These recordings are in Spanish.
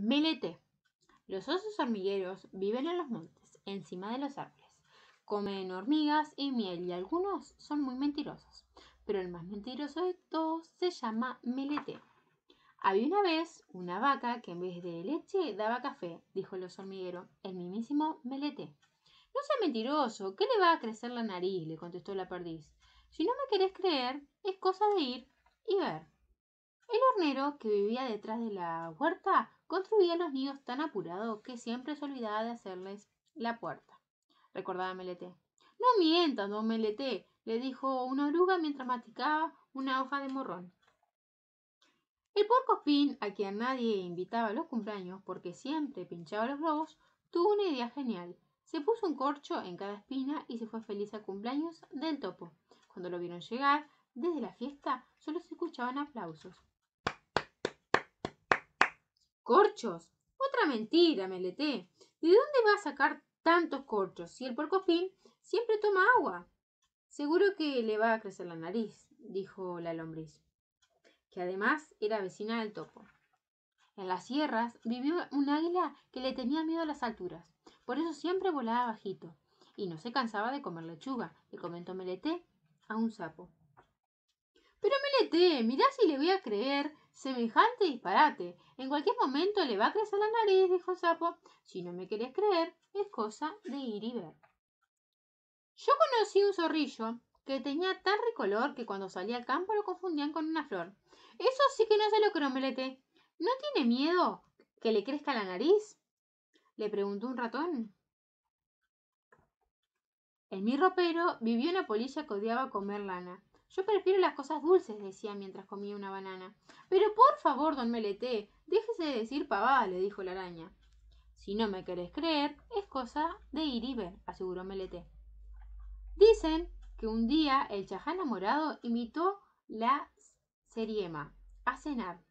Melete. Los osos hormigueros viven en los montes, encima de los árboles. Comen hormigas y miel y algunos son muy mentirosos. Pero el más mentiroso de todos se llama Melete. Había una vez una vaca que en vez de leche daba café, dijo el oso hormiguero, el mismísimo Melete. No sea mentiroso, ¿qué le va a crecer la nariz? le contestó la perdiz. Si no me querés creer, es cosa de ir y ver. El hornero, que vivía detrás de la huerta, Construía los nidos tan apurado que siempre se olvidaba de hacerles la puerta, recordaba Melete. No mientas, don Meleté, le dijo una oruga mientras masticaba una hoja de morrón. El porco spin a quien nadie invitaba a los cumpleaños porque siempre pinchaba los globos, tuvo una idea genial. Se puso un corcho en cada espina y se fue feliz a cumpleaños del topo. Cuando lo vieron llegar, desde la fiesta solo se escuchaban aplausos. ¿Corchos? Otra mentira, Meleté! ¿De dónde va a sacar tantos corchos si el porcofín siempre toma agua? Seguro que le va a crecer la nariz, dijo la lombriz, que además era vecina del topo. En las sierras vivió un águila que le tenía miedo a las alturas, por eso siempre volaba bajito, y no se cansaba de comer lechuga, le comentó Meleté a un sapo. Pero Meleté, mirá si le voy a creer Semejante disparate. En cualquier momento le va a crecer la nariz, dijo sapo. Si no me querés creer, es cosa de ir y ver. Yo conocí un zorrillo que tenía tan recolor que cuando salía al campo lo confundían con una flor. Eso sí que no se lo cromelete. ¿No tiene miedo que le crezca la nariz? Le preguntó un ratón. En mi ropero vivió una polilla que odiaba comer lana. Yo prefiero las cosas dulces, decía mientras comía una banana. Pero por favor, don Meleté, déjese de decir pavadas, le dijo la araña. Si no me querés creer, es cosa de ir y ver, aseguró Meleté. Dicen que un día el chaján enamorado imitó la seriema a cenar.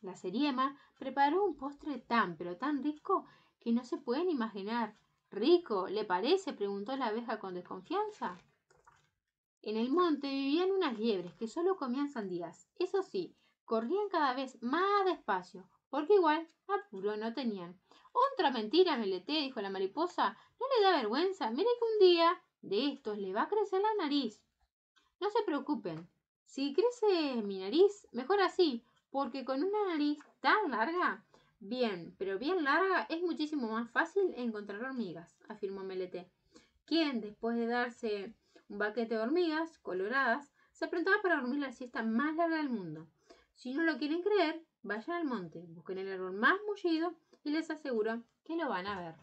La seriema preparó un postre tan pero tan rico que no se pueden imaginar. ¿Rico? ¿Le parece? preguntó la abeja con desconfianza. En el monte vivían unas liebres que solo comían sandías. Eso sí, corrían cada vez más despacio, porque igual apuro no tenían. Otra mentira, Melete, dijo la mariposa. ¿No le da vergüenza? Mire que un día de estos le va a crecer la nariz. No se preocupen. Si crece mi nariz, mejor así, porque con una nariz tan larga, bien, pero bien larga, es muchísimo más fácil encontrar hormigas, afirmó Melete, quien, después de darse un baquete de hormigas coloradas se apretaba para dormir la siesta más larga del mundo. Si no lo quieren creer, vayan al monte, busquen el árbol más mullido y les aseguro que lo van a ver.